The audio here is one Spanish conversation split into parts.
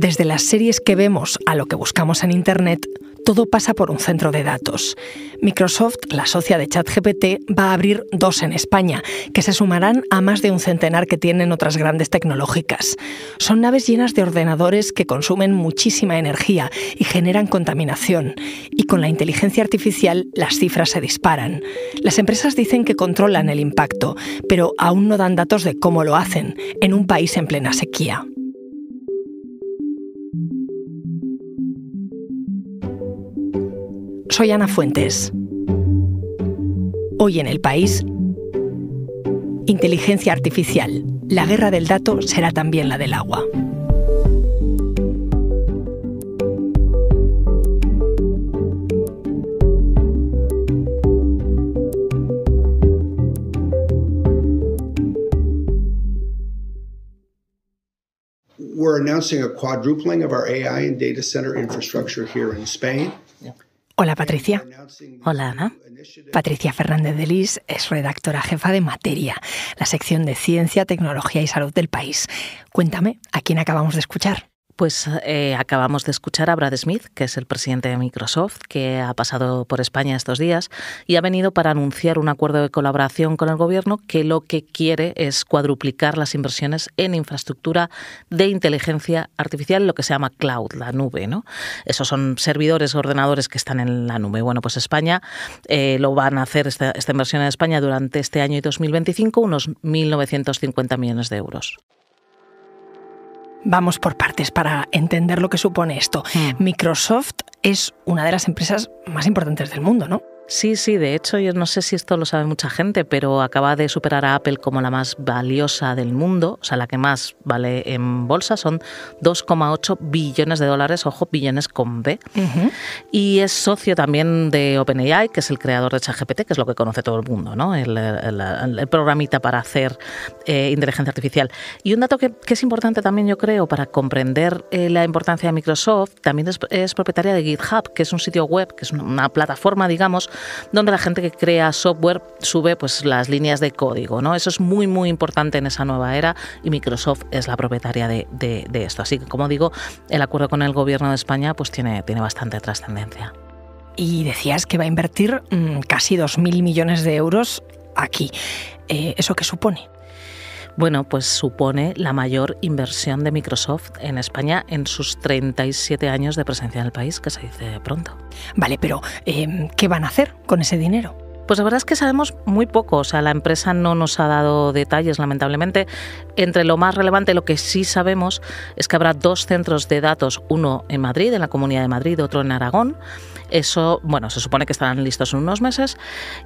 Desde las series que vemos a lo que buscamos en Internet, todo pasa por un centro de datos. Microsoft, la socia de ChatGPT, va a abrir dos en España, que se sumarán a más de un centenar que tienen otras grandes tecnológicas. Son naves llenas de ordenadores que consumen muchísima energía y generan contaminación. Y con la inteligencia artificial las cifras se disparan. Las empresas dicen que controlan el impacto, pero aún no dan datos de cómo lo hacen en un país en plena sequía. Soy Ana Fuentes. Hoy en el país, inteligencia artificial. La guerra del dato será también la del agua. we're announcing a quadrupling of our AI and data center infrastructure here in Spain. Hola Patricia. Hola Ana. Patricia Fernández de Lis es redactora jefa de Materia, la sección de Ciencia, Tecnología y Salud del país. Cuéntame, ¿a quién acabamos de escuchar? Pues eh, acabamos de escuchar a Brad Smith, que es el presidente de Microsoft, que ha pasado por España estos días y ha venido para anunciar un acuerdo de colaboración con el gobierno que lo que quiere es cuadruplicar las inversiones en infraestructura de inteligencia artificial, lo que se llama cloud, la nube. ¿no? Esos son servidores, ordenadores que están en la nube. Bueno, pues España eh, lo van a hacer, esta, esta inversión en España durante este año y 2025, unos 1.950 millones de euros vamos por partes para entender lo que supone esto. Hmm. Microsoft es una de las empresas más importantes del mundo, ¿no? Sí, sí, de hecho, yo no sé si esto lo sabe mucha gente, pero acaba de superar a Apple como la más valiosa del mundo, o sea, la que más vale en bolsa, son 2,8 billones de dólares, ojo, billones con B. Y es socio también de OpenAI, que es el creador de ChatGPT, que es lo que conoce todo el mundo, ¿no? El, programita para hacer eh, inteligencia artificial. Y un dato que, es importante también, yo creo, para comprender eh, la importancia de Microsoft, también es propietaria de GitHub, que es un sitio web, que es una plataforma, digamos, donde la gente que crea software sube pues, las líneas de código. ¿no? Eso es muy, muy importante en esa nueva era y Microsoft es la propietaria de, esto. Así que, como digo, el acuerdo con el gobierno de España pues, tiene, bastante trascendencia. Y decías que va a invertir mm, casi 2.000 millones de euros aquí. Eh, ¿Eso qué supone? bueno, pues supone la mayor inversión de Microsoft en España en sus 37 años de presencia en el país, que se dice pronto. Vale, pero eh, ¿qué van a hacer con ese dinero? Pues la verdad es que sabemos muy poco, o sea, la empresa no nos ha dado detalles, lamentablemente. Entre lo más relevante, lo que sí sabemos es que habrá dos centros de datos, uno en Madrid, en la Comunidad de Madrid, otro en Aragón, eso, bueno, se supone que estarán listos en unos meses.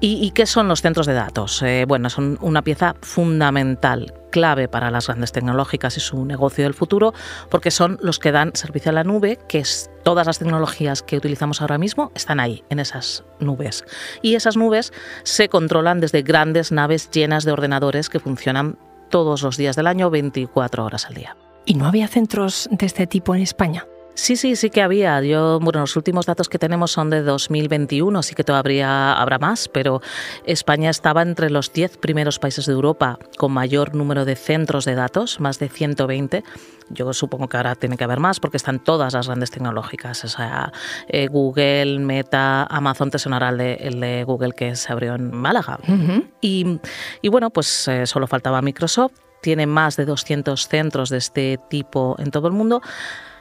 ¿Y, qué son los centros de datos? Eh, bueno, son una pieza fundamental clave para las grandes tecnológicas y su negocio del futuro, porque son los que dan servicio a la nube, que es todas las tecnologías que utilizamos ahora mismo están ahí, en esas nubes. Y esas nubes se controlan desde grandes naves llenas de ordenadores que funcionan todos los días del año, 24 horas al día. ¿Y no había centros de este tipo en España? Sí, sí, sí que había. Yo, bueno, los últimos datos que tenemos son de 2021, así que todavía habrá más, pero España estaba entre los 10 primeros países de Europa con mayor número de centros de datos, más de 120. Yo supongo que ahora tiene que haber más porque están todas las grandes tecnológicas, o sea, eh, Google, Meta, Amazon, te sonará el de, Google que se abrió en Málaga. y, y, bueno, pues eh, solo faltaba Microsoft, tiene más de 200 centros de este tipo en todo el mundo.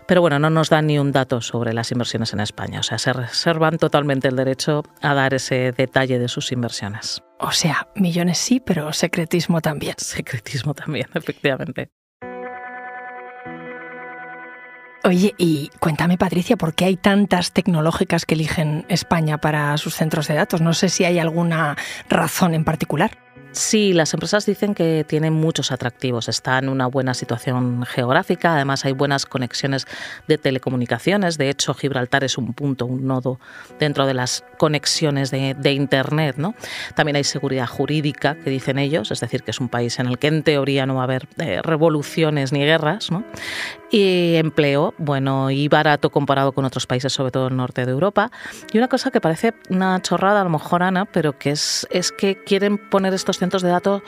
Pero bueno, no nos dan ni un dato sobre las inversiones en España. O sea, se reservan totalmente el derecho a dar ese detalle de sus inversiones. O sea, millones sí, pero secretismo también. Secretismo también, efectivamente. Oye, y cuéntame, Patricia, ¿por qué hay tantas tecnológicas que eligen España para sus centros de datos? No sé si hay alguna razón en particular. Sí, las empresas dicen que tienen muchos atractivos. Está en una buena situación geográfica, además hay buenas conexiones de telecomunicaciones. De hecho, Gibraltar es un punto, un nodo dentro de las conexiones de, Internet. ¿no? También hay seguridad jurídica, que dicen ellos, es decir, que es un país en el que en teoría no va a haber eh, revoluciones ni guerras y empleo, bueno, y barato comparado con otros países, sobre todo el norte de Europa. Y una cosa que parece una chorrada, a lo mejor, Ana, pero que es, es que quieren poner estos centros de datos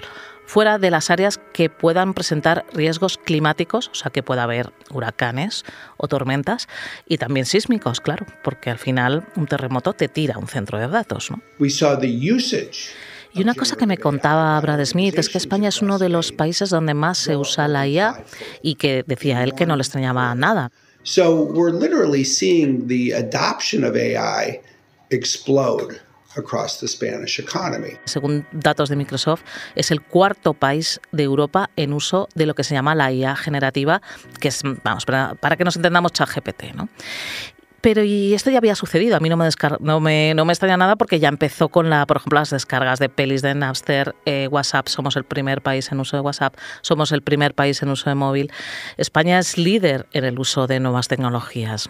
fuera de las áreas que puedan presentar riesgos climáticos, o sea, que pueda haber huracanes o tormentas, y también sísmicos, claro, porque al final un terremoto te tira un centro de datos. ¿no? Y una cosa que me contaba Brad Smith es que España es uno de los países donde más se usa la IA y que decía él que no le extrañaba nada. Según datos de Microsoft, es el cuarto país de Europa en uso de lo que se llama la IA generativa, que es, vamos, para, para que nos entendamos, ChatGPT. ¿no? Pero y esto ya había sucedido, a mí no me, no me, no extraña nada porque ya empezó con, la, por ejemplo, las descargas de pelis de Napster, eh, WhatsApp, somos el primer país en uso de WhatsApp, somos el primer país en uso de móvil. España es líder en el uso de nuevas tecnologías,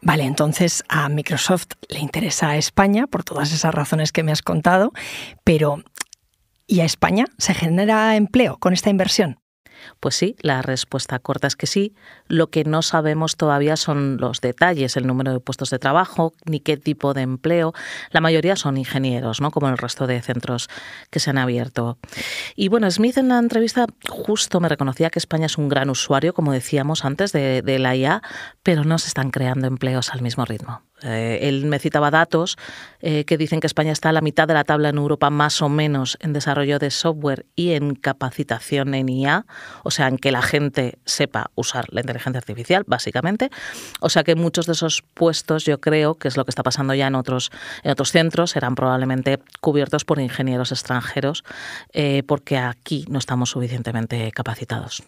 Vale, entonces a Microsoft le interesa a España por todas esas razones que me has contado, pero ¿y a España se genera empleo con esta inversión? Pues sí, la respuesta corta es que sí. Lo que no sabemos todavía son los detalles, el número de puestos de trabajo, ni qué tipo de empleo. La mayoría son ingenieros, ¿no? Como el resto de centros que se han abierto. Y bueno, Smith en la entrevista justo me reconocía que España es un gran usuario, como decíamos antes, de, de la IA, pero no se están creando empleos al mismo ritmo. Eh, él me citaba datos eh, que dicen que España está a la mitad de la tabla en Europa, más o menos, en desarrollo de software y en capacitación en IA, o sea, en que la gente sepa usar la inteligencia artificial, básicamente. O sea que muchos de esos puestos, yo creo, que es lo que está pasando ya en otros, en otros centros, serán probablemente cubiertos por ingenieros extranjeros, eh, porque aquí no estamos suficientemente capacitados.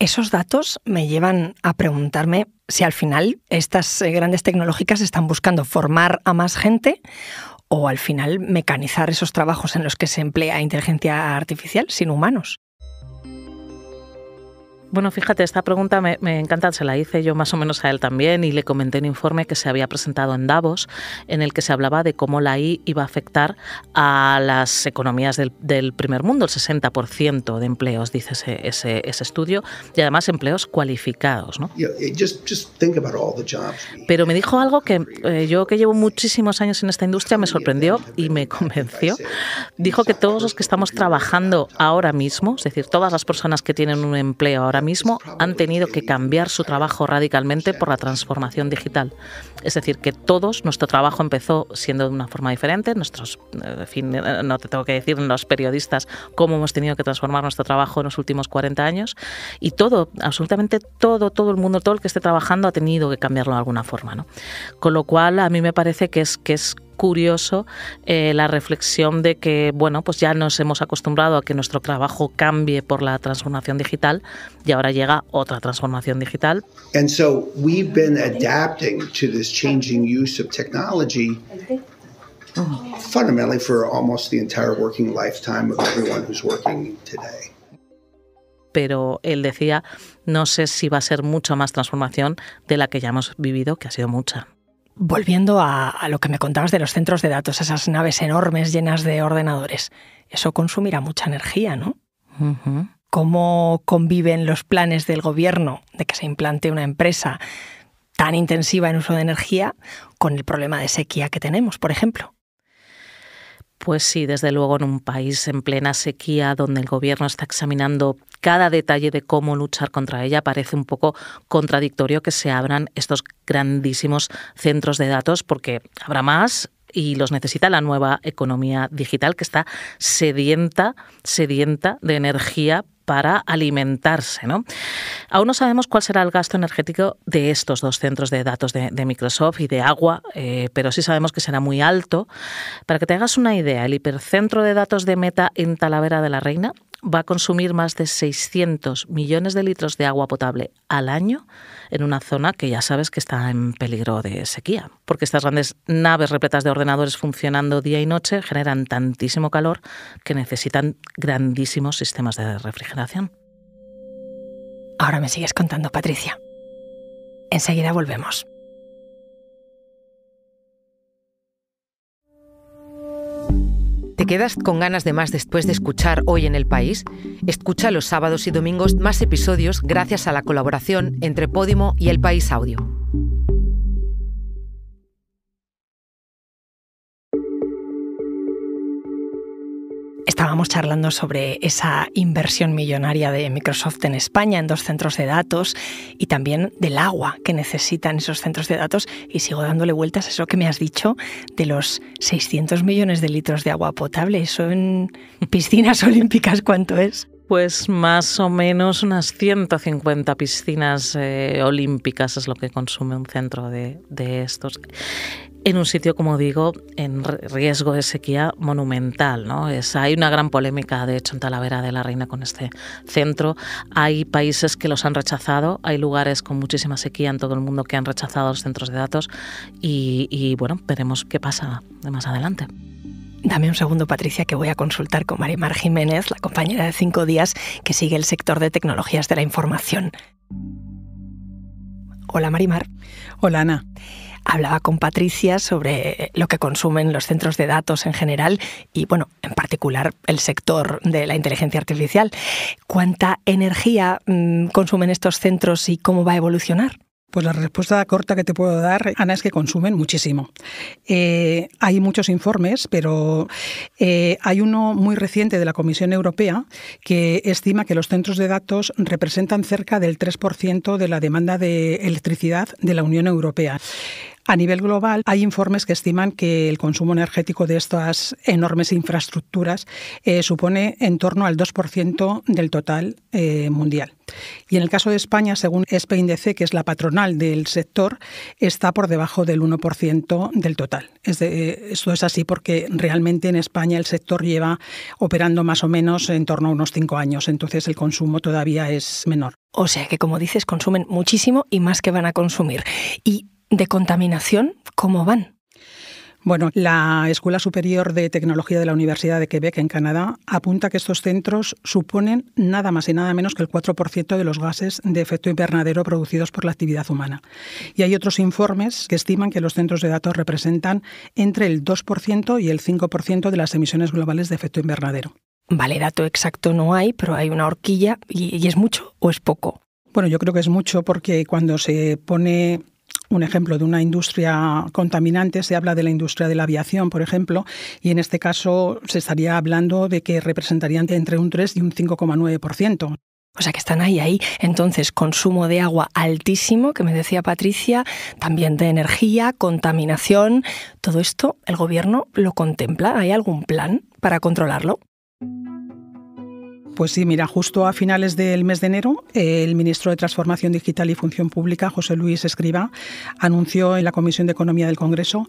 Esos datos me llevan a preguntarme si al final estas eh, grandes tecnológicas están buscando formar a más gente o al final mecanizar esos trabajos en los que se emplea inteligencia artificial sin humanos. Bueno, fíjate, esta pregunta me, encanta, se la hice yo más o menos a él también y le comenté un informe que se había presentado en Davos en el que se hablaba de cómo la I iba a afectar a las economías del, primer mundo, el 60% de empleos, dice ese, estudio, y además empleos cualificados. ¿no? Pero me dijo algo que eh, yo que llevo muchísimos años en esta industria me sorprendió y me convenció. Dijo que todos los que estamos trabajando ahora mismo, es decir, todas las personas que tienen un empleo ahora mismo han tenido que cambiar su trabajo radicalmente por la transformación digital. Es decir, que todos, nuestro trabajo empezó siendo de una forma diferente, nuestros, eh, en fin, eh, no te tengo que decir los periodistas cómo hemos tenido que transformar nuestro trabajo en los últimos 40 años, y todo, absolutamente todo, todo el mundo, todo el que esté trabajando ha tenido que cambiarlo de alguna forma. ¿no? Con lo cual, a mí me parece que es, que es curioso eh, la reflexión de que, bueno, pues ya nos hemos acostumbrado a que nuestro trabajo cambie por la transformación digital y ahora llega otra transformación digital. pero él decía, no sé si va a ser mucho más transformación de la que ya hemos vivido, que ha sido mucha. Volviendo a, lo que me contabas de los centros de datos, esas naves enormes llenas de ordenadores, eso consumirá mucha energía, ¿no? ¿Cómo conviven los planes del gobierno de que se implante una empresa tan intensiva en uso de energía con el problema de sequía que tenemos, por ejemplo? Pues sí, desde luego en un país en plena sequía donde el gobierno está examinando cada detalle de cómo luchar contra ella parece un poco contradictorio que se abran estos grandísimos centros de datos porque habrá más y los necesita la nueva economía digital que está sedienta, sedienta de energía para alimentarse. ¿no? Aún no sabemos cuál será el gasto energético de estos dos centros de datos de, Microsoft y de agua, eh, pero sí sabemos que será muy alto. Para que te hagas una idea, el hipercentro de datos de Meta en Talavera de la Reina va a consumir más de 600 millones de litros de agua potable al año en una zona que ya sabes que está en peligro de sequía, porque estas grandes naves repletas de ordenadores funcionando día y noche generan tantísimo calor que necesitan grandísimos sistemas de refrigeración. Ahora me sigues contando, Patricia. Enseguida volvemos. ¿Te quedas con ganas de más después de escuchar Hoy en el País? Escucha los sábados y domingos más episodios gracias a la colaboración entre Podimo y El País Audio. Estábamos charlando sobre esa inversión millonaria de Microsoft en España en dos centros de datos y también del agua que necesitan esos centros de datos y sigo dándole vueltas a eso que me has dicho de los 600 millones de litros de agua potable. Eso en piscinas olímpicas, ¿cuánto es? Pues más o menos unas 150 piscinas eh, olímpicas es lo que consume un centro de, de estos en un sitio, como digo, en riesgo de sequía monumental. ¿no? Es, hay una gran polémica, de hecho, en Talavera de la Reina con este centro. Hay países que los han rechazado, hay lugares con muchísima sequía en todo el mundo que han rechazado los centros de datos y, bueno, veremos qué pasa de más adelante. Dame un segundo, Patricia, que voy a consultar con Marimar Jiménez, la compañera de cinco días que sigue el sector de tecnologías de la información. Hola, Marimar. Hola, Ana hablaba con Patricia sobre lo que consumen los centros de datos en general y, bueno, en particular el sector de la inteligencia artificial. ¿Cuánta energía mm, consumen estos centros y cómo va a evolucionar? Pues la respuesta corta que te puedo dar, Ana, es que consumen muchísimo. Eh, hay muchos informes, pero eh, hay uno muy reciente de la Comisión Europea que estima que los centros de datos representan cerca del 3% de la demanda de electricidad de la Unión Europea. A nivel global, hay informes que estiman que el consumo energético de estas enormes infraestructuras eh, supone en torno al 2% del total mundial. Y en el caso de España, según SPINDC, que es la patronal del sector, está por debajo del 1% del total. Eh, esto es así porque realmente en España el sector lleva operando más o menos en torno a unos 5 años, entonces el consumo todavía es menor. O sea que, como dices, consumen muchísimo y más que van a consumir. ¿Y de contaminación, cómo van? Bueno, la Escuela Superior de Tecnología de la Universidad de Quebec en Canadá apunta que estos centros suponen nada más y nada menos que el 4% de los gases de efecto invernadero producidos por la actividad humana. Y hay otros informes que estiman que los centros de datos representan entre el 2% y el 5% de las emisiones globales de efecto invernadero. Vale, dato exacto no hay, pero hay una horquilla y, y es mucho o es poco. Bueno, yo creo que es mucho porque cuando se pone un ejemplo de una industria contaminante, se habla de la industria de la aviación, por ejemplo, y en este caso se estaría hablando de que representarían entre un 3 y un 5,9%. O sea que están ahí, ahí. Entonces, consumo de agua altísimo, que me decía Patricia, también de energía, contaminación. Todo esto, ¿el gobierno lo contempla? ¿Hay algún plan para controlarlo? Pues sí, mira, justo a finales del mes de enero, el ministro de Transformación Digital y Función Pública, José Luis Escriba, anunció en la Comisión de Economía del Congreso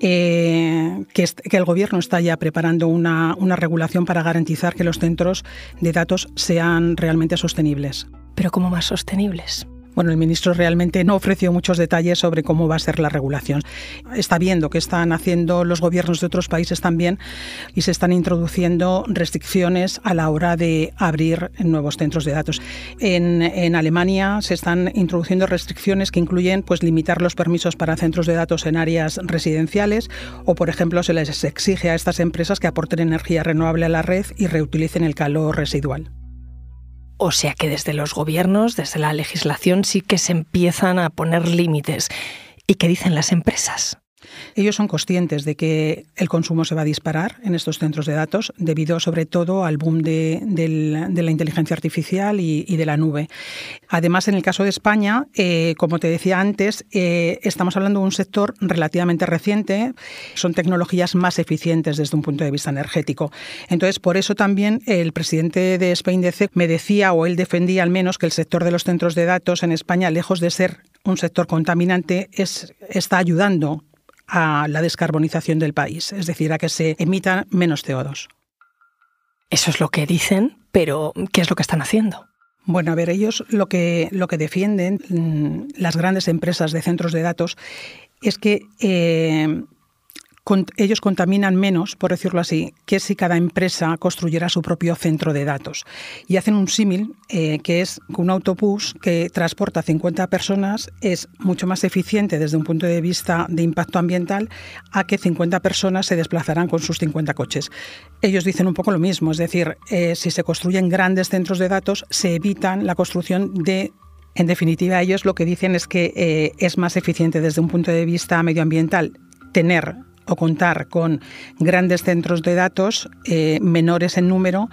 eh, que, el Gobierno está ya preparando una, una regulación para garantizar que los centros de datos sean realmente sostenibles. ¿Pero cómo más sostenibles? Bueno, el ministro realmente no ofreció muchos detalles sobre cómo va a ser la regulación. Está viendo que están haciendo los gobiernos de otros países también y se están introduciendo restricciones a la hora de abrir nuevos centros de datos. En, en Alemania se están introduciendo restricciones que incluyen pues, limitar los permisos para centros de datos en áreas residenciales o, por ejemplo, se les exige a estas empresas que aporten energía renovable a la red y reutilicen el calor residual. O sea que desde los gobiernos, desde la legislación, sí que se empiezan a poner límites. ¿Y qué dicen las empresas? Ellos son conscientes de que el consumo se va a disparar en estos centros de datos debido sobre todo al boom de, la inteligencia artificial y, de la nube. Además, en el caso de España, eh, como te decía antes, eh, estamos hablando de un sector relativamente reciente, son tecnologías más eficientes desde un punto de vista energético. Entonces, por eso también el presidente de Spain me decía, o él defendía al menos, que el sector de los centros de datos en España, lejos de ser un sector contaminante, es, está ayudando a la descarbonización del país, es decir, a que se emita menos CO2. Eso es lo que dicen, pero ¿qué es lo que están haciendo? Bueno, a ver, ellos lo que, lo que defienden mm, las grandes empresas de centros de datos es que eh, ellos contaminan menos, por decirlo así, que si cada empresa construyera su propio centro de datos. Y hacen un símil eh, que es un autobús que transporta 50 personas es mucho más eficiente desde un punto de vista de impacto ambiental a que 50 personas se desplazarán con sus 50 coches. Ellos dicen un poco lo mismo, es decir, eh, si se construyen grandes centros de datos, se evitan la construcción de en definitiva, ellos lo que dicen es que eh, es más eficiente desde un punto de vista medioambiental tener o contar con grandes centros de datos eh, menores en número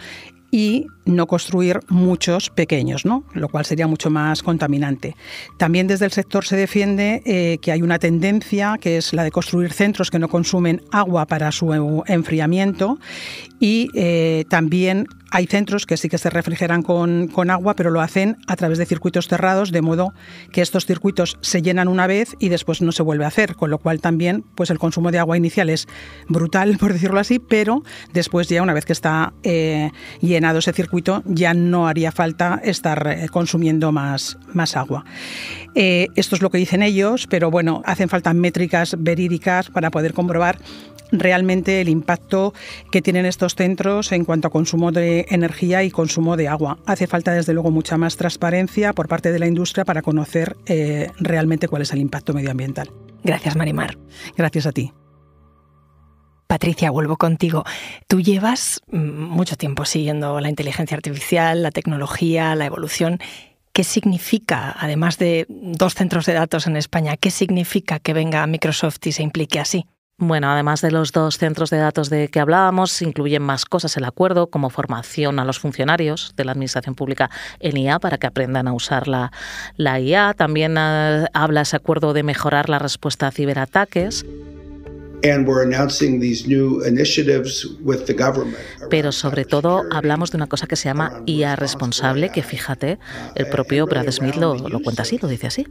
y no construir muchos pequeños, ¿no? lo cual sería mucho más contaminante. También desde el sector se defiende eh, que hay una tendencia que es la de construir centros que no consumen agua para su enfriamiento y eh, también hay centros que sí que se refrigeran con, agua, pero lo hacen a través de circuitos cerrados, de modo que estos circuitos se llenan una vez y después no se vuelve a hacer, con lo cual también pues el consumo de agua inicial es brutal, por decirlo así, pero después ya una vez que está eh, llenado ese circuito, ya no haría falta estar eh, consumiendo más, agua. Eh, esto es lo que dicen ellos, pero bueno, hacen falta métricas verídicas para poder comprobar realmente el impacto que tienen estos centros en cuanto a consumo de energía y consumo de agua. Hace falta, desde luego, mucha más transparencia por parte de la industria para conocer eh, realmente cuál es el impacto medioambiental. Gracias, Marimar. Gracias a ti. Patricia, vuelvo contigo. Tú llevas mm, mucho tiempo siguiendo la inteligencia artificial, la tecnología, la evolución. ¿Qué significa, además de dos centros de datos en España, qué significa que venga Microsoft y se implique así? Bueno, además de los dos centros de datos de que hablábamos, incluyen más cosas el acuerdo, como formación a los funcionarios de la Administración Pública en IA para que aprendan a usar la, IA. También eh, habla ese acuerdo de mejorar la respuesta a ciberataques. Pero sobre todo hablamos de una cosa que se llama IA responsable, que fíjate, el propio Brad Smith lo, lo cuenta así, lo dice así.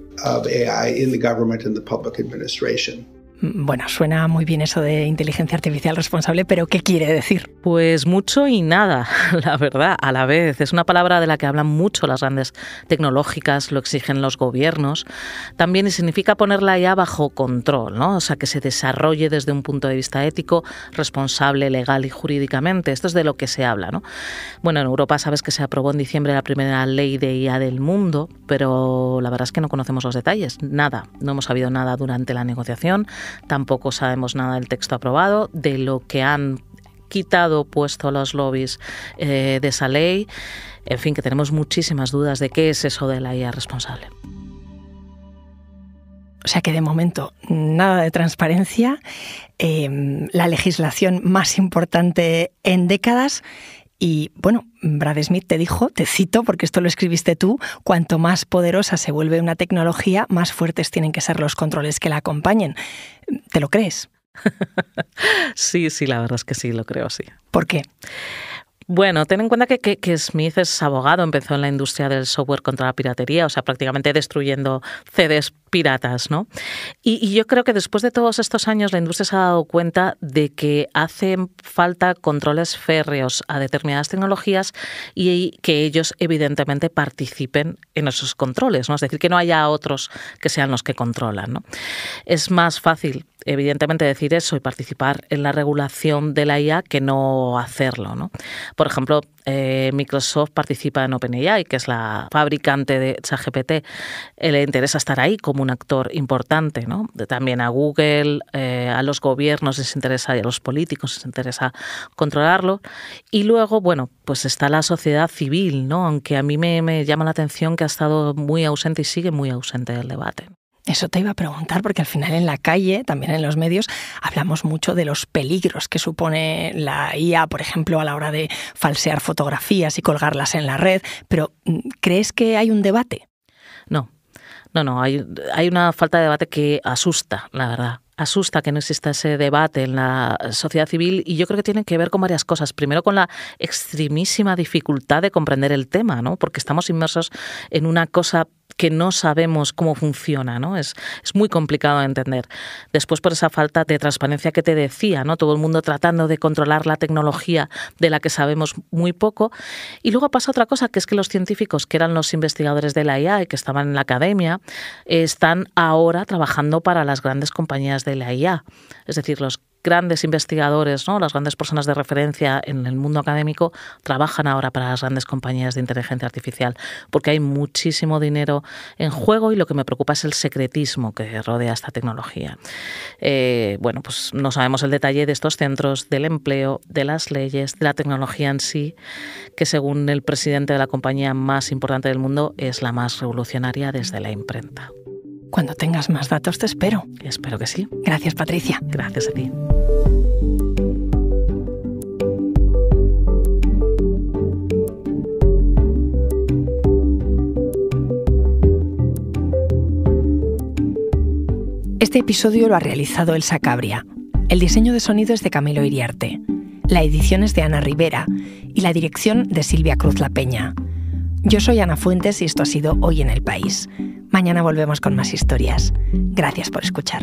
Mm, bueno, suena muy bien eso de inteligencia artificial responsable, pero ¿qué quiere decir? Pues mucho y nada, la verdad, a la vez. Es una palabra de la que hablan mucho las grandes tecnológicas, lo exigen los gobiernos. También significa ponerla ya bajo control, ¿no? O sea, que se desarrolle desde un punto de vista ético, responsable, legal y jurídicamente. Esto es de lo que se habla, Bueno, en Europa sabes que se aprobó en diciembre la primera ley de IA del mundo, pero la verdad es que no conocemos los detalles, nada. No hemos sabido nada durante la negociación. Tampoco sabemos nada del texto aprobado, de lo que han quitado puesto los lobbies eh, de esa ley. En fin, que tenemos muchísimas dudas de qué es eso de la IA responsable. O sea que de momento nada de transparencia, eh, la legislación más importante en décadas y bueno, Brad Smith te dijo, te cito porque esto lo escribiste tú, cuanto más poderosa se vuelve una tecnología, más fuertes tienen que ser los controles que la acompañen. ¿Te lo crees? sí, sí, la verdad es que sí, lo creo, sí. ¿Por qué? Bueno, ten en cuenta que, Smith es abogado, empezó en la industria del software contra la piratería, o sea, prácticamente destruyendo CDs piratas, ¿no? Y, yo creo que después de todos estos años la industria se ha dado cuenta de que hacen falta controles férreos a determinadas tecnologías y que ellos evidentemente participen en esos controles, ¿no? Es decir, que no haya otros que sean los que controlan, Es más fácil evidentemente decir eso y participar en la regulación de la IA que no hacerlo. Por ejemplo, eh, Microsoft participa en OpenAI, que es la fabricante de ChatGPT, eh, le interesa estar ahí como un actor importante. ¿no? También a Google, eh, a los gobiernos les interesa y a los políticos les interesa controlarlo. Y luego, bueno, pues está la sociedad civil, ¿no? aunque a mí me, me llama la atención que ha estado muy ausente y sigue muy ausente del debate. Eso te iba a preguntar porque al final en la calle, también en los medios, hablamos mucho de los peligros que supone la IA, por ejemplo, a la hora de falsear fotografías y colgarlas en la red, pero mm, ¿crees que hay un debate? No, no, no, hay, hay una falta de debate que asusta, la verdad asusta que no exista ese debate en la sociedad civil y yo creo que tiene que ver con varias cosas. Primero con la extremísima dificultad de comprender el tema, ¿no? Porque estamos inmersos en una cosa que no sabemos cómo funciona, ¿no? Es, es muy complicado de entender. Después por esa falta de transparencia que te decía, ¿no? Todo el mundo tratando de controlar la tecnología de la que sabemos muy poco. Y luego pasa otra cosa, que es que los científicos, que eran los investigadores de la IA y que estaban en la academia, eh, están ahora trabajando para las grandes compañías de la IA. Es decir, los grandes investigadores, ¿no? las grandes personas de referencia en el mundo académico, trabajan ahora para las grandes compañías de inteligencia artificial, porque hay muchísimo dinero en juego y lo que me preocupa es el secretismo que rodea esta tecnología. Eh, bueno, pues no sabemos el detalle de estos centros, del empleo, de las leyes, de la tecnología en sí, que según el presidente de la compañía más importante del mundo es la más revolucionaria desde la imprenta. Cuando tengas más datos te espero. Espero que sí. Gracias, Patricia. Gracias a ti. Este episodio lo ha realizado Elsa Cabria. El diseño de sonido es de Camilo Iriarte. La edición es de Ana Rivera y la dirección de Silvia Cruz La Peña. Yo soy Ana Fuentes y esto ha sido Hoy en el País. Mañana volvemos con más historias. Gracias por escuchar.